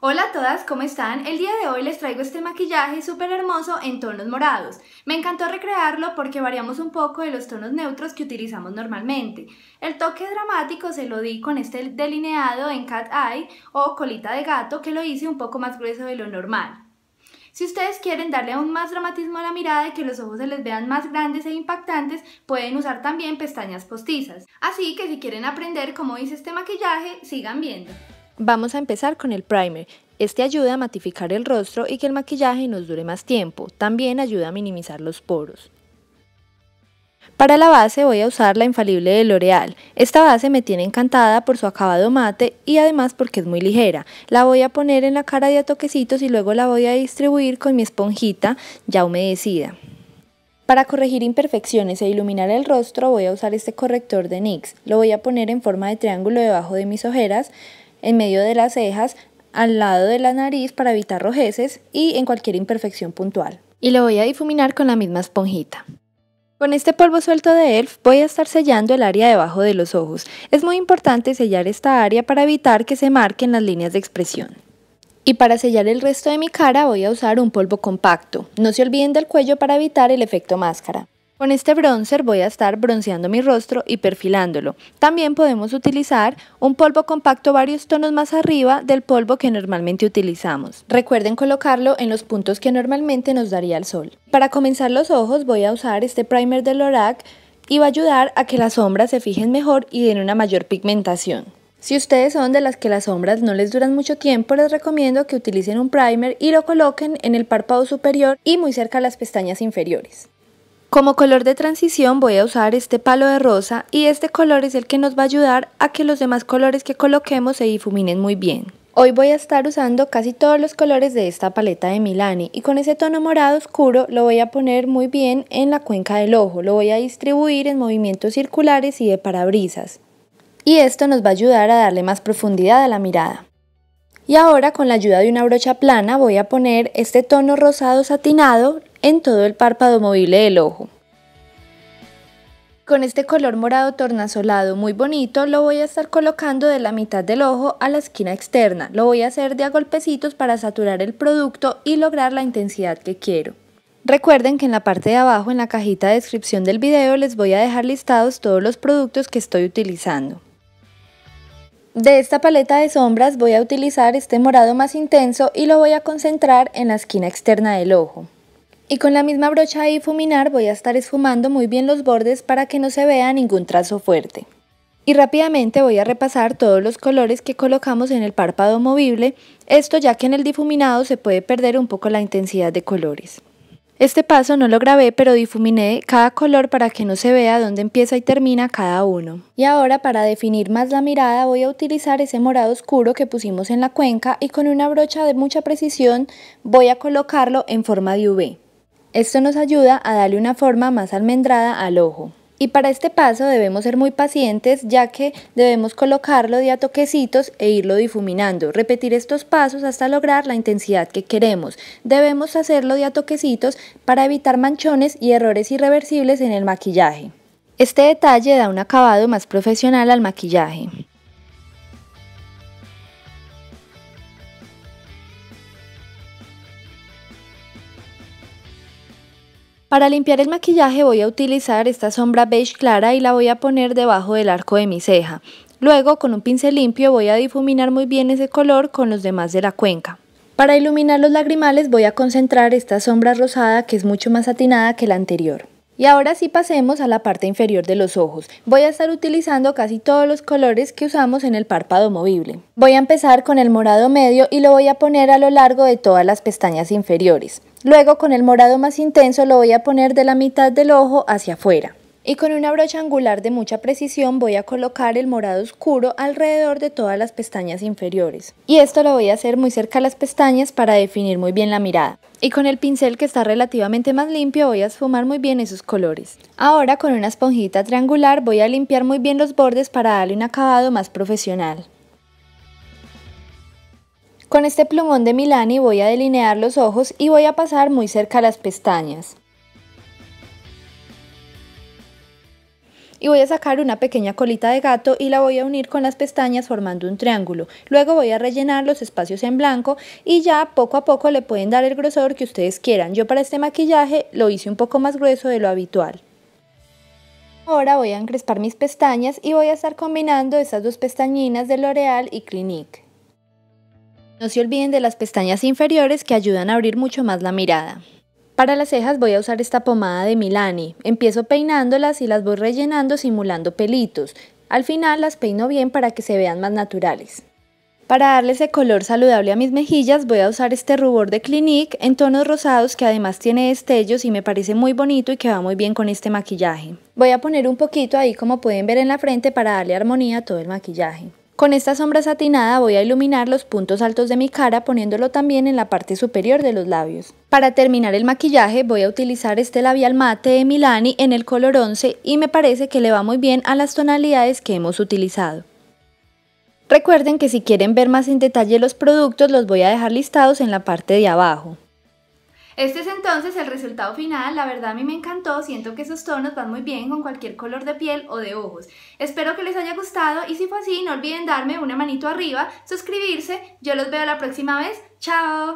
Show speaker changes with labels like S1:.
S1: Hola a todas, ¿cómo están? El día de hoy les traigo este maquillaje súper hermoso en tonos morados. Me encantó recrearlo porque variamos un poco de los tonos neutros que utilizamos normalmente. El toque dramático se lo di con este delineado en cat eye o colita de gato que lo hice un poco más grueso de lo normal. Si ustedes quieren darle aún más dramatismo a la mirada y que los ojos se les vean más grandes e impactantes, pueden usar también pestañas postizas. Así que si quieren aprender cómo hice este maquillaje, sigan viendo. Vamos a empezar con el primer. Este ayuda a matificar el rostro y que el maquillaje nos dure más tiempo. También ayuda a minimizar los poros. Para la base voy a usar la infalible de L'Oreal. Esta base me tiene encantada por su acabado mate y además porque es muy ligera. La voy a poner en la cara de a toquecitos y luego la voy a distribuir con mi esponjita ya humedecida. Para corregir imperfecciones e iluminar el rostro voy a usar este corrector de NYX. Lo voy a poner en forma de triángulo debajo de mis ojeras en medio de las cejas, al lado de la nariz para evitar rojeces y en cualquier imperfección puntual. Y lo voy a difuminar con la misma esponjita. Con este polvo suelto de ELF voy a estar sellando el área debajo de los ojos. Es muy importante sellar esta área para evitar que se marquen las líneas de expresión. Y para sellar el resto de mi cara voy a usar un polvo compacto. No se olviden del cuello para evitar el efecto máscara. Con este bronzer voy a estar bronceando mi rostro y perfilándolo. También podemos utilizar un polvo compacto varios tonos más arriba del polvo que normalmente utilizamos. Recuerden colocarlo en los puntos que normalmente nos daría el sol. Para comenzar los ojos voy a usar este primer de Lorac y va a ayudar a que las sombras se fijen mejor y den una mayor pigmentación. Si ustedes son de las que las sombras no les duran mucho tiempo, les recomiendo que utilicen un primer y lo coloquen en el párpado superior y muy cerca a las pestañas inferiores. Como color de transición voy a usar este palo de rosa y este color es el que nos va a ayudar a que los demás colores que coloquemos se difuminen muy bien. Hoy voy a estar usando casi todos los colores de esta paleta de Milani y con ese tono morado oscuro lo voy a poner muy bien en la cuenca del ojo, lo voy a distribuir en movimientos circulares y de parabrisas. Y esto nos va a ayudar a darle más profundidad a la mirada. Y ahora con la ayuda de una brocha plana voy a poner este tono rosado satinado, en todo el párpado móvil del ojo. Con este color morado tornasolado muy bonito lo voy a estar colocando de la mitad del ojo a la esquina externa. Lo voy a hacer de a golpecitos para saturar el producto y lograr la intensidad que quiero. Recuerden que en la parte de abajo en la cajita de descripción del video les voy a dejar listados todos los productos que estoy utilizando. De esta paleta de sombras voy a utilizar este morado más intenso y lo voy a concentrar en la esquina externa del ojo. Y con la misma brocha de difuminar voy a estar esfumando muy bien los bordes para que no se vea ningún trazo fuerte. Y rápidamente voy a repasar todos los colores que colocamos en el párpado movible, esto ya que en el difuminado se puede perder un poco la intensidad de colores. Este paso no lo grabé, pero difuminé cada color para que no se vea dónde empieza y termina cada uno. Y ahora para definir más la mirada voy a utilizar ese morado oscuro que pusimos en la cuenca y con una brocha de mucha precisión voy a colocarlo en forma de V. Esto nos ayuda a darle una forma más almendrada al ojo. Y para este paso debemos ser muy pacientes ya que debemos colocarlo de a toquecitos e irlo difuminando. Repetir estos pasos hasta lograr la intensidad que queremos. Debemos hacerlo de a toquecitos para evitar manchones y errores irreversibles en el maquillaje. Este detalle da un acabado más profesional al maquillaje. Para limpiar el maquillaje voy a utilizar esta sombra beige clara y la voy a poner debajo del arco de mi ceja. Luego con un pincel limpio voy a difuminar muy bien ese color con los demás de la cuenca. Para iluminar los lagrimales voy a concentrar esta sombra rosada que es mucho más atinada que la anterior. Y ahora sí pasemos a la parte inferior de los ojos. Voy a estar utilizando casi todos los colores que usamos en el párpado movible. Voy a empezar con el morado medio y lo voy a poner a lo largo de todas las pestañas inferiores. Luego con el morado más intenso lo voy a poner de la mitad del ojo hacia afuera y con una brocha angular de mucha precisión voy a colocar el morado oscuro alrededor de todas las pestañas inferiores. Y esto lo voy a hacer muy cerca a las pestañas para definir muy bien la mirada. Y con el pincel que está relativamente más limpio voy a esfumar muy bien esos colores. Ahora con una esponjita triangular voy a limpiar muy bien los bordes para darle un acabado más profesional. Con este plumón de Milani voy a delinear los ojos y voy a pasar muy cerca a las pestañas. y voy a sacar una pequeña colita de gato y la voy a unir con las pestañas formando un triángulo. Luego voy a rellenar los espacios en blanco y ya poco a poco le pueden dar el grosor que ustedes quieran. Yo para este maquillaje lo hice un poco más grueso de lo habitual. Ahora voy a encrespar mis pestañas y voy a estar combinando esas dos pestañinas de L'Oreal y Clinique. No se olviden de las pestañas inferiores que ayudan a abrir mucho más la mirada. Para las cejas voy a usar esta pomada de Milani. Empiezo peinándolas y las voy rellenando simulando pelitos. Al final las peino bien para que se vean más naturales. Para darle ese color saludable a mis mejillas voy a usar este rubor de Clinique en tonos rosados que además tiene destellos y me parece muy bonito y que va muy bien con este maquillaje. Voy a poner un poquito ahí como pueden ver en la frente para darle armonía a todo el maquillaje. Con esta sombra satinada voy a iluminar los puntos altos de mi cara poniéndolo también en la parte superior de los labios. Para terminar el maquillaje voy a utilizar este labial mate de Milani en el color 11 y me parece que le va muy bien a las tonalidades que hemos utilizado. Recuerden que si quieren ver más en detalle los productos los voy a dejar listados en la parte de abajo. Este es entonces el resultado final, la verdad a mí me encantó, siento que esos tonos van muy bien con cualquier color de piel o de ojos. Espero que les haya gustado y si fue así no olviden darme una manito arriba, suscribirse, yo los veo la próxima vez, chao.